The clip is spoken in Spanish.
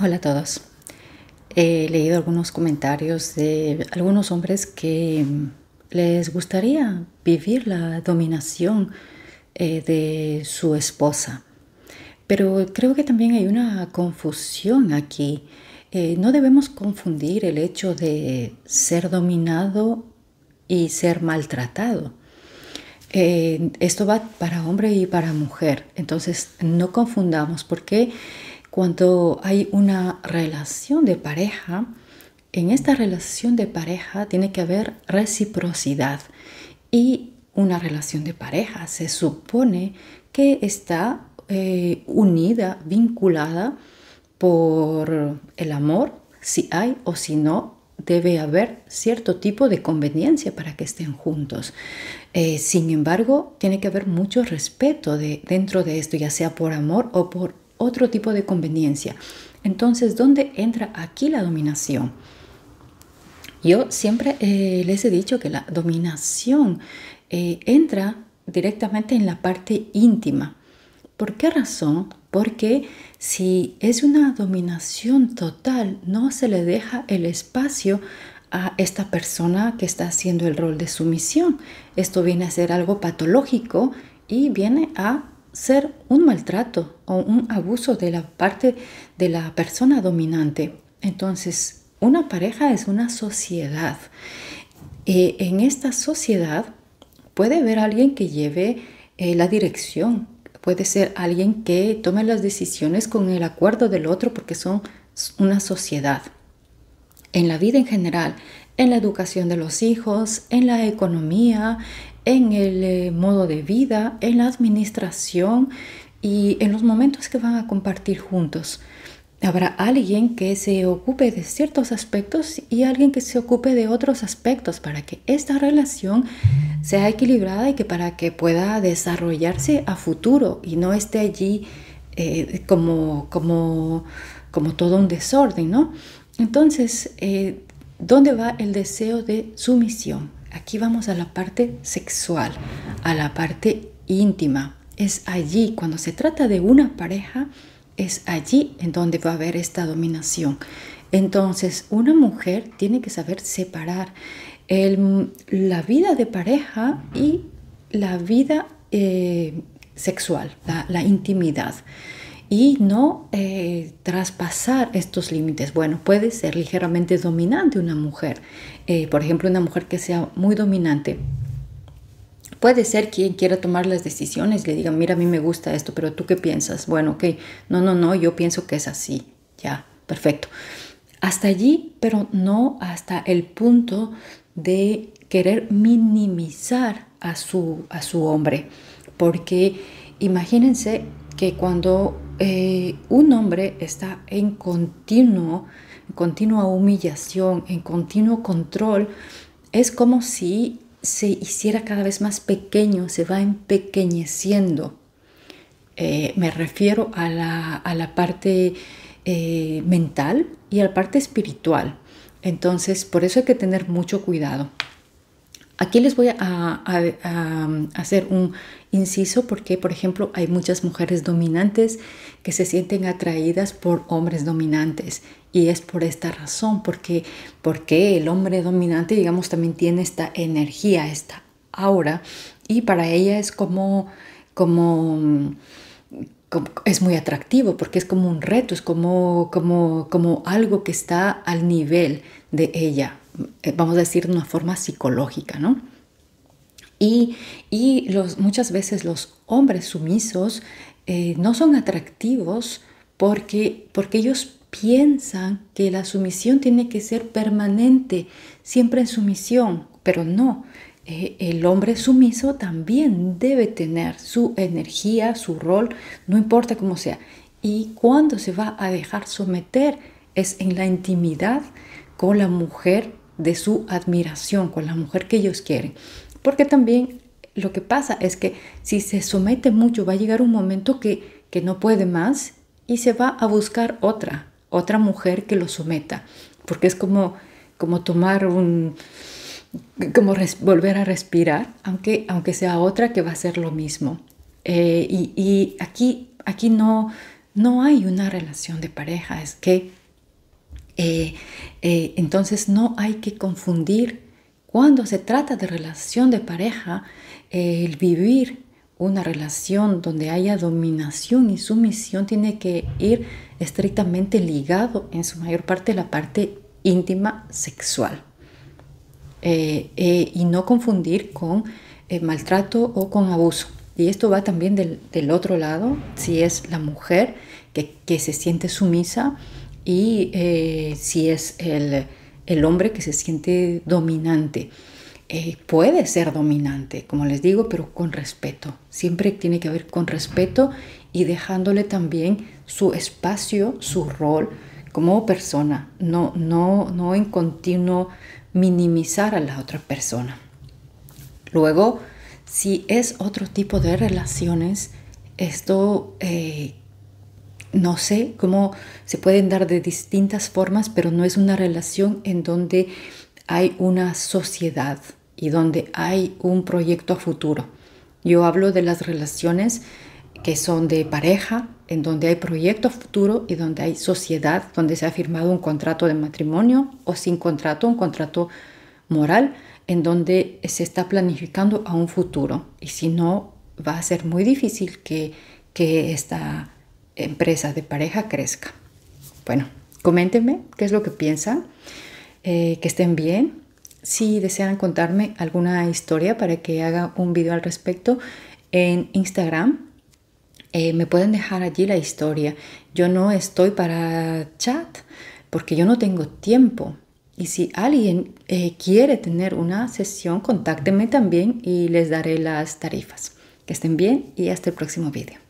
Hola a todos. He leído algunos comentarios de algunos hombres que mm, les gustaría vivir la dominación eh, de su esposa. Pero creo que también hay una confusión aquí. Eh, no debemos confundir el hecho de ser dominado y ser maltratado. Eh, esto va para hombre y para mujer. Entonces, no confundamos porque cuando hay una relación de pareja, en esta relación de pareja tiene que haber reciprocidad y una relación de pareja se supone que está eh, unida, vinculada por el amor, si hay o si no, debe haber cierto tipo de conveniencia para que estén juntos. Eh, sin embargo, tiene que haber mucho respeto dentro de esto, ya sea por amor o por otro tipo de conveniencia. Entonces, ¿dónde entra aquí la dominación? Yo siempre eh, les he dicho que la dominación eh, entra directamente en la parte íntima. ¿Por qué razón? Porque si es una dominación total, no se le deja el espacio a esta persona que está haciendo el rol de sumisión. Esto viene a ser algo patológico y viene a ser un maltrato o un abuso de la parte de la persona dominante. Entonces, una pareja es una sociedad. y en esta sociedad puede haber alguien que lleve eh, la dirección, puede ser alguien que tome las decisiones con el acuerdo del otro porque son una sociedad. En la vida en general, en la educación de los hijos, en la economía, en el eh, modo de vida, en la administración y en los momentos que van a compartir juntos. Habrá alguien que se ocupe de ciertos aspectos y alguien que se ocupe de otros aspectos para que esta relación sea equilibrada y que para que pueda desarrollarse a futuro y no esté allí eh, como, todo un desorden, ¿no? Entonces, eh, ¿dónde va el deseo de sumisión? Aquí vamos a la parte sexual, a la parte íntima. Es allí, cuando se trata de una pareja, es allí en donde va a haber esta dominación. Entonces, una mujer tiene que saber separar la vida de pareja y la vida eh, sexual, la intimidad y no eh, traspasar estos límites. Bueno, puede ser ligeramente dominante una mujer, eh, por ejemplo, una mujer que sea muy dominante. Puede ser quien quiera tomar las decisiones, le diga, mira, a mí me gusta esto, pero tú qué piensas. Bueno, ok, no, no, no, yo pienso que es así. Ya, perfecto. Hasta allí, pero no hasta el punto de querer minimizar a su, a su hombre. Porque imagínense que cuando eh, un hombre está en continuo, en continua humillación, en continuo control, es como si se hiciera cada vez más pequeño, se va empequeñeciendo. Eh, me refiero a la, a la parte eh, mental y a la parte espiritual. Entonces, por eso hay que tener mucho cuidado. Aquí les voy a hacer un Inciso porque, por ejemplo, hay muchas mujeres dominantes que se sienten atraídas por hombres dominantes y es por esta razón, porque, porque el hombre dominante, digamos, también tiene esta energía, esta aura y para ella es como, como es muy atractivo porque es como un reto, es como, como, como algo que está al nivel de ella, eh, vamos a decir de una forma psicológica, ¿no? Y, muchas veces los hombres sumisos eh, no son atractivos porque, ellos piensan que la sumisión tiene que ser permanente, siempre en sumisión, pero no. Eh, el hombre sumiso también debe tener su energía, su rol, no importa cómo sea. Y cuando se va a dejar someter es en la intimidad con la mujer de su admiración, con la mujer que ellos quieren. Porque también lo que pasa es que si se somete mucho va a llegar un momento que, que no puede más y se va a buscar otra, otra mujer que lo someta. Porque es como, como tomar un, como volver a respirar, aunque, aunque sea otra que va a hacer lo mismo. Eh, y, aquí, aquí no, no hay una relación de pareja, es que eh, eh, entonces no hay que confundir cuando se trata de relación de pareja, eh, el vivir una relación donde haya dominación y sumisión tiene que ir estrictamente ligado en su mayor parte a la parte íntima sexual. Eh, eh, y no confundir con maltrato o con abuso. Y esto va también del, otro lado, si es la mujer que se siente sumisa y si es el, el hombre que se siente dominante. Eh, puede ser dominante, como les digo, pero con respeto. Siempre tiene que haber con respeto y dejándole también su espacio, su rol como persona, no, no, no en continuo minimizar a la otra persona. Luego, si es otro tipo de relaciones, esto eh, no sé cómo se pueden dar de distintas formas, pero no es una relación en donde hay una sociedad y donde hay un proyecto a futuro. Yo hablo de las relaciones que son de pareja, en donde hay proyecto futuro y donde hay sociedad, donde se ha firmado un contrato de matrimonio o sin contrato, un contrato moral, en donde se está planificando a un futuro. Y si no, va a ser muy difícil que, que esta empresa de pareja crezca. Bueno, coméntenme qué es lo que piensan, eh, que estén bien. Si desean contarme alguna historia para que haga un video al respecto en Instagram, eh, me pueden dejar allí la historia. Yo no estoy para chat porque yo no tengo tiempo. Y si alguien eh, quiere tener una sesión, contáctenme también y les daré las tarifas. Que estén bien y hasta el próximo video.